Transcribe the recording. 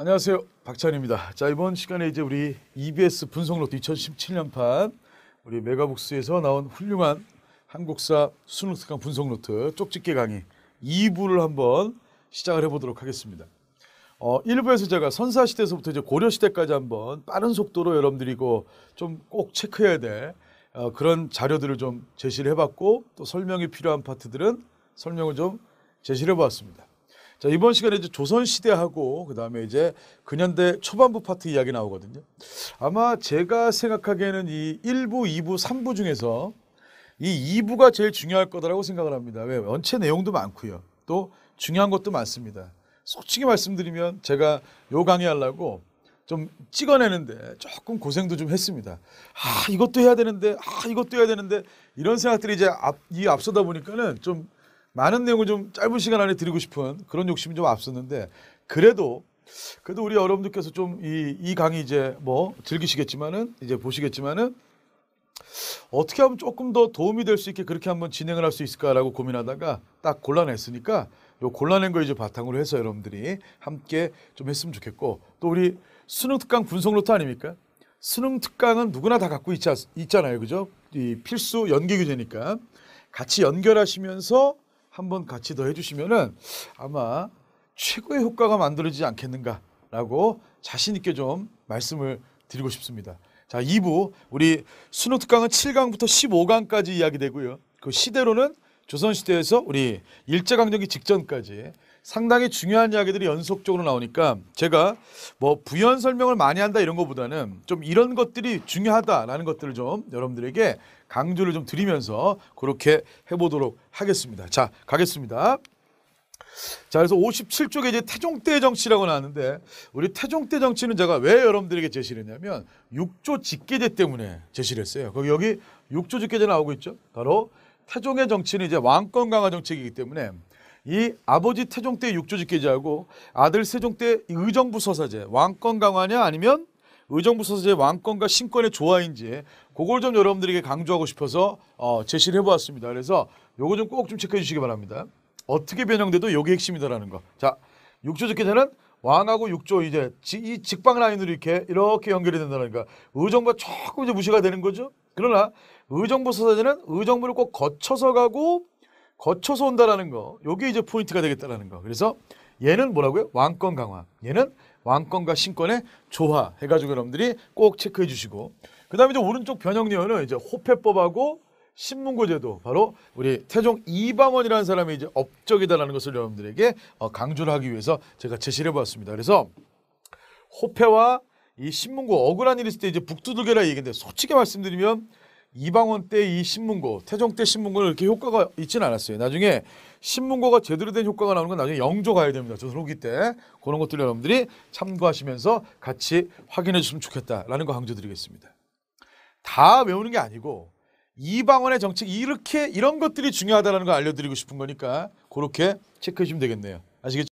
안녕하세요. 박찬입니다. 자, 이번 시간에 이제 우리 EBS 분석 로트 2017년판 우리 메가북스에서 나온 훌륭한 한국사 수능 특강 분석 노트 쪽집게 강의 2부를 한번 시작을 해보도록 하겠습니다. 어, 1부에서 제가 선사시대에서부터 이제 고려시대까지 한번 빠른 속도로 여러분들이 고좀 꼭 체크해야 될 어, 그런 자료들을 좀 제시를 해봤고 또 설명이 필요한 파트들은 설명을 좀 제시를 해봤습니다. 자, 이번 시간에 이제 조선시대하고 그다음에 이제 근현대 초반부 파트 이야기 나오거든요. 아마 제가 생각하기에는 이 1부, 2부, 3부 중에서 이 2부가 제일 중요할 거라고 생각을 합니다. 왜? 원체 내용도 많고요. 또 중요한 것도 많습니다. 솔직히 말씀드리면 제가 요 강의하려고 좀 찍어내는데 조금 고생도 좀 했습니다. 아, 이것도 해야 되는데, 아, 이것도 해야 되는데 이런 생각들이 이제 앞, 이 앞서다 보니까는 좀 많은 내용을 좀 짧은 시간 안에 드리고 싶은 그런 욕심이 좀 앞섰는데 그래도 그래도 우리 여러분들께서 좀이이 강의 이제 뭐 즐기시겠지만은 이제 보시겠지만은 어떻게 하면 조금 더 도움이 될 수 있게 그렇게 한번 진행을 할 수 있을까라고 고민하다가 딱 골라냈으니까 요 골라낸 걸 이제 바탕으로 해서 여러분들이 함께 좀 했으면 좋겠고 또 우리 수능 특강 분석 노트 아닙니까? 수능 특강은 누구나 다 갖고 있자, 있잖아요, 그죠? 이 필수 연계 교재니까 같이 연결하시면서 한번 같이 더 해주시면은 아마 최고의 효과가 만들어지지 않겠는가라고 자신 있게 좀 말씀을 드리고 싶습니다. 자, 2부 우리 수능 특강은 7강부터 15강까지 이야기되고요. 그 시대로는 조선 시대에서 우리 일제 강점기 직전까지 상당히 중요한 이야기들이 연속적으로 나오니까 제가 뭐 부연 설명을 많이 한다 이런 것보다는 좀 이런 것들이 중요하다라는 것들을 좀 여러분들에게 강조를 좀 드리면서 그렇게 해보도록 하겠습니다. 자, 가겠습니다. 자, 그래서 57쪽에 이제 태종때 정치라고 나왔는데 우리 태종때 정치는 제가 왜 여러분들에게 제시를 했냐면 6조 직계제 때문에 제시를 했어요. 거기 여기 6조 직계제 나오고 있죠. 바로 태종의 정치는 이제 왕권 강화 정책이기 때문에 이 아버지 태종 때 육조직계제하고 아들 세종 때 의정부 서사제 왕권 강화냐 아니면 의정부 서사제 왕권과 신권의 조화인지 그걸 좀 여러분들에게 강조하고 싶어서 어, 제시를 해보았습니다. 그래서 요거 좀 꼭좀 좀 체크해 주시기 바랍니다. 어떻게 변형돼도 요게 핵심이다라는 거. 자, 육조직계제는 왕하고 육조 이제 지, 이 직방 라인으로 이렇게 이렇게 연결이 된다는 거. 의정부가 조금 이제 무시가 되는 거죠. 그러나 의정부 서사제는 의정부를 꼭 거쳐서 가고 거쳐서 온다라는 거. 요게 이제 포인트가 되겠다라는 거. 그래서 얘는 뭐라고요? 왕권 강화. 얘는 왕권과 신권의 조화 해가지고 여러분들이 꼭 체크해 주시고 그 다음에 이제 오른쪽 변형리언는 이제 호패법하고 신문고제도 바로 우리 태종 이방원이라는 사람의 이제 업적이다라는 것을 여러분들에게 어, 강조를 하기 위해서 제가 제시를 해보았습니다. 그래서 호패와 이 신문고 억울한 일이 있을 때 이제 북두들겨라 얘기인데 솔직히 말씀드리면 이방원 때 이 신문고, 태종 때 신문고는 이렇게 효과가 있지는 않았어요. 나중에 신문고가 제대로 된 효과가 나오는 건 나중에 영조 가야 됩니다. 조선후기 때 그런 것들 여러분들이 참고하시면서 같이 확인해 주시면 좋겠다라는 거 강조드리겠습니다. 다 외우는 게 아니고 이방원의 정책 이렇게 이런 것들이 중요하다라는 걸 알려드리고 싶은 거니까 그렇게 체크해 주면 시 되겠네요. 아시겠죠?